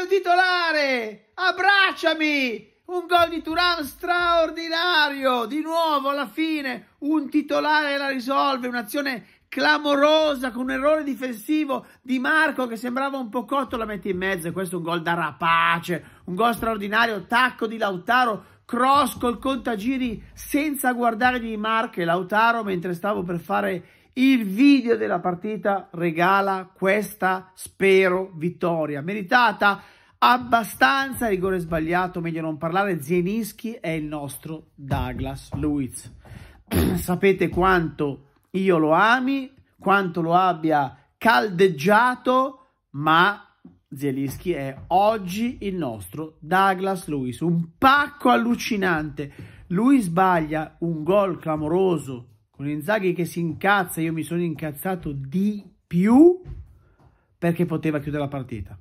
Sei un titolare! Abbracciami! Un gol di Turan straordinario! Di nuovo alla fine un titolare la risolve, un'azione clamorosa con un errore difensivo di Marco che sembrava un po' cotto, la mette in mezzo e questo è un gol da rapace, un gol straordinario, tacco di Lautaro, cross col contagiri senza guardare di Marco e Lautaro mentre stavo per fare il video della partita regala questa, spero, vittoria. Meritata abbastanza, rigore sbagliato, meglio non parlare. Zienischi è il nostro Douglas Luiz. Sapete quanto io lo ami, quanto lo abbia caldeggiato, ma Zielinski è oggi il nostro Douglas Luiz. Un pacco allucinante. Lui sbaglia un gol clamoroso con Inzaghi che si incazza, io mi sono incazzato di più perché poteva chiudere la partita.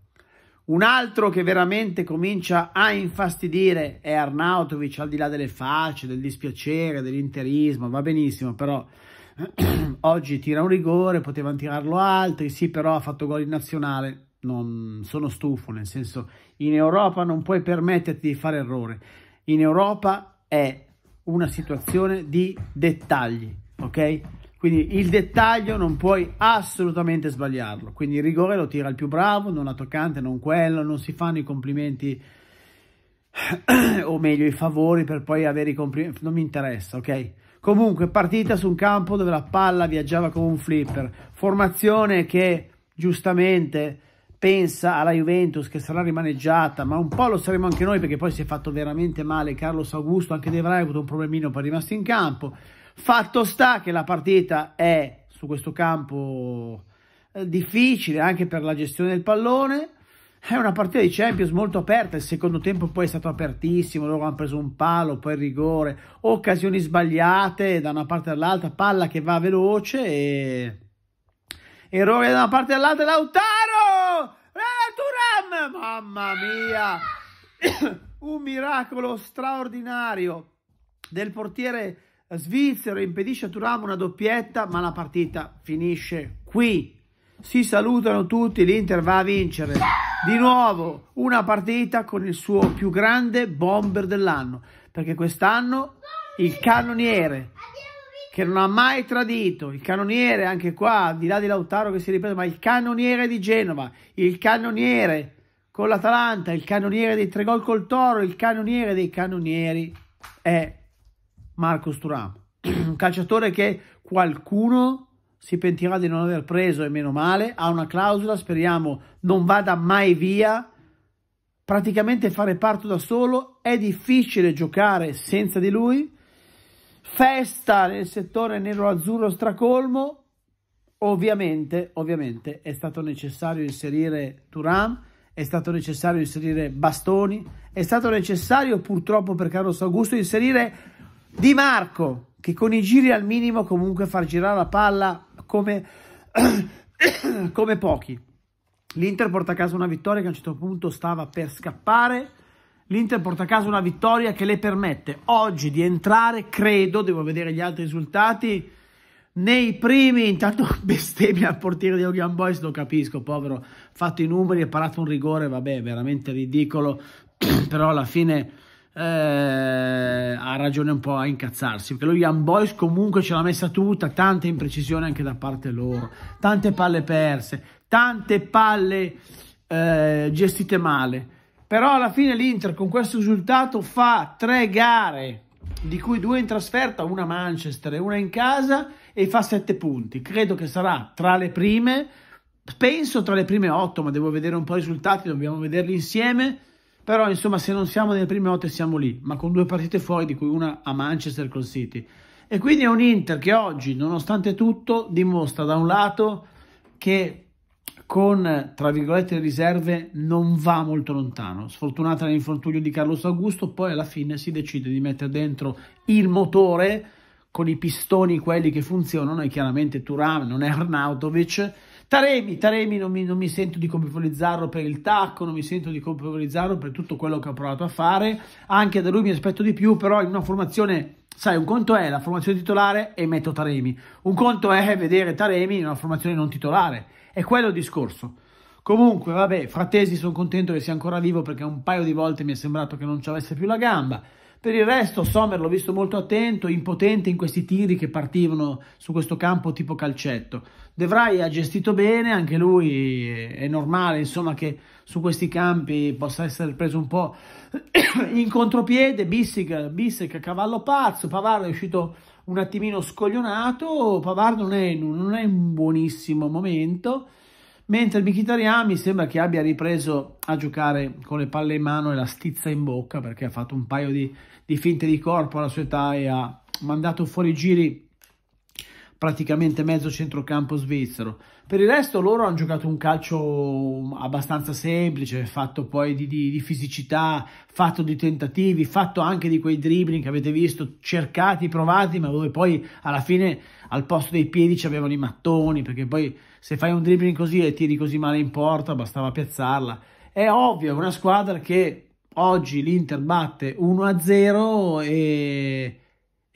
Un altro che veramente comincia a infastidire è Arnautovic, al di là delle facce, del dispiacere, dell'interismo, va benissimo, però oggi tira un rigore, potevano tirarlo altri, sì però ha fatto gol in nazionale, non sono stufo, nel senso in Europa non puoi permetterti di fare errore, in Europa è una situazione di dettagli, ok? Quindi il dettaglio non puoi assolutamente sbagliarlo. Quindi il rigore lo tira il più bravo, non la toccante, non quello, non si fanno i complimenti o meglio i favori per poi avere i complimenti, non mi interessa, ok? Comunque partita su un campo dove la palla viaggiava come un flipper, formazione che giustamente pensa alla Juventus che sarà rimaneggiata, ma un po' lo saremo anche noi perché poi si è fatto veramente male Carlos Augusto, anche De Vrij ha avuto un problemino poi è rimasto in campo. Fatto sta che la partita è su questo campo eh, difficile anche per la gestione del pallone. È una partita di Champions molto aperta, il secondo tempo poi è stato apertissimo, loro hanno preso un palo, poi il rigore, occasioni sbagliate da una parte all'altra, palla che va veloce e errore da una parte all'altra, Lautaro! Eh, Turam! Mamma mia! un miracolo straordinario del portiere Svizzero impedisce a Turam una doppietta, ma la partita finisce qui. Si salutano tutti, l'Inter va a vincere. Di nuovo una partita con il suo più grande bomber dell'anno, perché quest'anno il cannoniere che non ha mai tradito, il cannoniere anche qua, al di là di Lautaro che si ripete, ma il cannoniere di Genova, il cannoniere con l'Atalanta, il cannoniere dei tre gol col Toro, il cannoniere dei cannonieri è Marcos Turam, un calciatore che qualcuno si pentirà di non aver preso e meno male, ha una clausola, speriamo non vada mai via, praticamente fare parto da solo, è difficile giocare senza di lui, festa nel settore nero-azzurro stracolmo, ovviamente, ovviamente è stato necessario inserire Turam, è stato necessario inserire Bastoni, è stato necessario purtroppo per Carlos Augusto inserire di Marco, che con i giri al minimo comunque far girare la palla come, come pochi. L'Inter porta a casa una vittoria che a un certo punto stava per scappare. L'Inter porta a casa una vittoria che le permette oggi di entrare, credo, devo vedere gli altri risultati, nei primi, intanto bestemmia al portiere di Ogan Boys, lo capisco, povero, fatto i numeri, ha parato un rigore, vabbè, veramente ridicolo, però alla fine eh, ha ragione un po' a incazzarsi perché lo Young Boys comunque ce l'ha messa tutta tante imprecisioni anche da parte loro tante palle perse tante palle eh, gestite male però alla fine l'Inter con questo risultato fa tre gare di cui due in trasferta, una a Manchester e una in casa e fa sette punti. Credo che sarà tra le prime, penso tra le prime otto, ma devo vedere un po' i risultati, dobbiamo vederli insieme. Però insomma se non siamo nelle prime otto siamo lì, ma con due partite fuori di cui una a Manchester col City. E quindi è un Inter che oggi, nonostante tutto, dimostra da un lato che con, tra virgolette, riserve non va molto lontano. Sfortunata nell'infortunio di Carlos Augusto, poi alla fine si decide di mettere dentro il motore con i pistoni quelli che funzionano e chiaramente Turam non è Arnautovic Taremi, Taremi non mi, non mi sento di colpevolizzarlo per il tacco, non mi sento di colpevolizzarlo per tutto quello che ho provato a fare, anche da lui mi aspetto di più, però in una formazione Sai, un conto è la formazione titolare e metto Taremi, un conto è vedere Taremi in una formazione non titolare, è quello il discorso. Comunque, vabbè, Frattesi sono contento che sia ancora vivo perché un paio di volte mi è sembrato che non ci avesse più la gamba. Per il resto Sommer l'ho visto molto attento, impotente in questi tiri che partivano su questo campo tipo calcetto. De Vrij ha gestito bene, anche lui eh, è normale insomma, che su questi campi possa essere preso un po' in contropiede, Bissek, Bissek cavallo pazzo, Pavard è uscito un attimino scoglionato, Pavard non è, non è in un buonissimo momento, mentre Mkhitaryan mi sembra che abbia ripreso a giocare con le palle in mano e la stizza in bocca perché ha fatto un paio di, di finte di corpo alla sua età e ha mandato fuori giri praticamente mezzo centrocampo svizzero. Per il resto loro hanno giocato un calcio um, abbastanza semplice, fatto poi di, di, di fisicità, fatto di tentativi, fatto anche di quei dribbling che avete visto, cercati, provati, ma dove poi alla fine al posto dei piedi ci avevano i mattoni, perché poi se fai un dribbling così e tiri così male in porta, bastava piazzarla. È ovvio, è una squadra che oggi l'Inter batte 1-0 e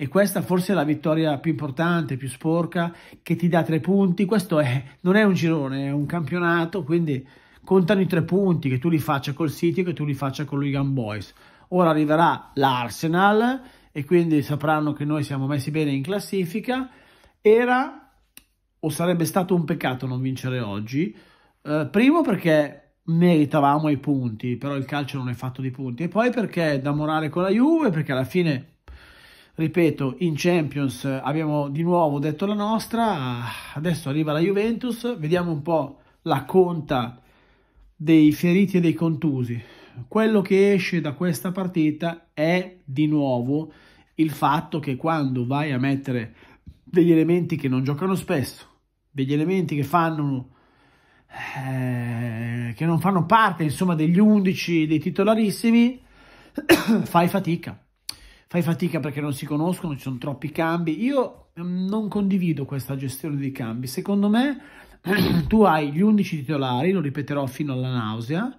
e questa forse è la vittoria più importante, più sporca, che ti dà tre punti. Questo è, non è un girone, è un campionato, quindi contano i tre punti che tu li faccia col City e che tu li faccia con lui Gun Boys. Ora arriverà l'Arsenal e quindi sapranno che noi siamo messi bene in classifica. Era o sarebbe stato un peccato non vincere oggi. Eh, primo perché meritavamo i punti, però il calcio non è fatto di punti. E poi perché da morale con la Juve, perché alla fine ripeto, in Champions abbiamo di nuovo detto la nostra, adesso arriva la Juventus, vediamo un po' la conta dei feriti e dei contusi. Quello che esce da questa partita è di nuovo il fatto che quando vai a mettere degli elementi che non giocano spesso, degli elementi che fanno eh, che non fanno parte, insomma, degli 11 dei titolarissimi, fai fatica fai fatica perché non si conoscono, ci sono troppi cambi. Io mm, non condivido questa gestione dei cambi. Secondo me tu hai gli 11 titolari, lo ripeterò fino alla nausea,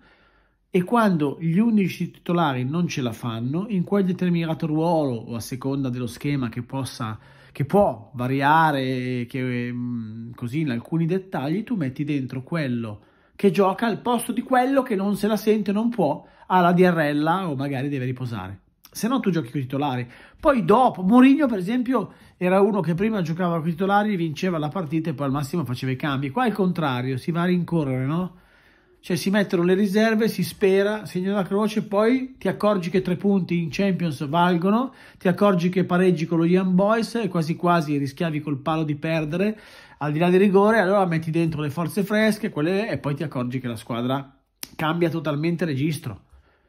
e quando gli 11 titolari non ce la fanno, in quel determinato ruolo o a seconda dello schema che possa che può variare che, mm, così in alcuni dettagli, tu metti dentro quello che gioca al posto di quello che non se la sente, non può, ha la diarrella o magari deve riposare se no tu giochi con i titolari. Poi dopo, Mourinho per esempio era uno che prima giocava con i titolari, vinceva la partita e poi al massimo faceva i cambi. Qua è il contrario, si va a rincorrere, no? Cioè si mettono le riserve, si spera, segna la croce, poi ti accorgi che tre punti in Champions valgono, ti accorgi che pareggi con lo Ian Boys e quasi quasi rischiavi col palo di perdere, al di là di rigore, allora metti dentro le forze fresche quelle, e poi ti accorgi che la squadra cambia totalmente registro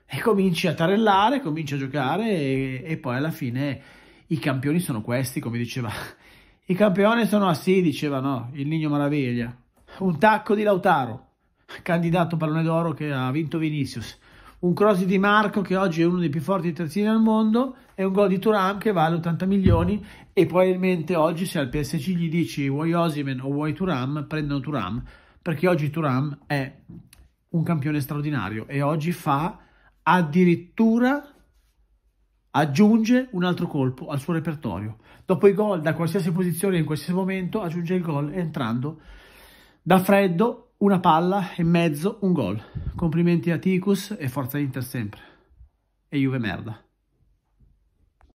e cominci a tarellare, cominci a giocare e, e, poi alla fine i campioni sono questi, come diceva. I campioni sono Assi, diceva no, il Nino Maraviglia. Un tacco di Lautaro, candidato pallone d'oro che ha vinto Vinicius. Un cross di Marco che oggi è uno dei più forti terzini al mondo e un gol di Turam che vale 80 milioni e probabilmente oggi se al PSG gli dici vuoi Osimen o vuoi Turam, prendono Turam perché oggi Turam è un campione straordinario e oggi fa addirittura aggiunge un altro colpo al suo repertorio. Dopo i gol, da qualsiasi posizione, in qualsiasi momento, aggiunge il gol entrando da freddo una palla e mezzo un gol. Complimenti a Ticus e forza Inter sempre. E Juve merda.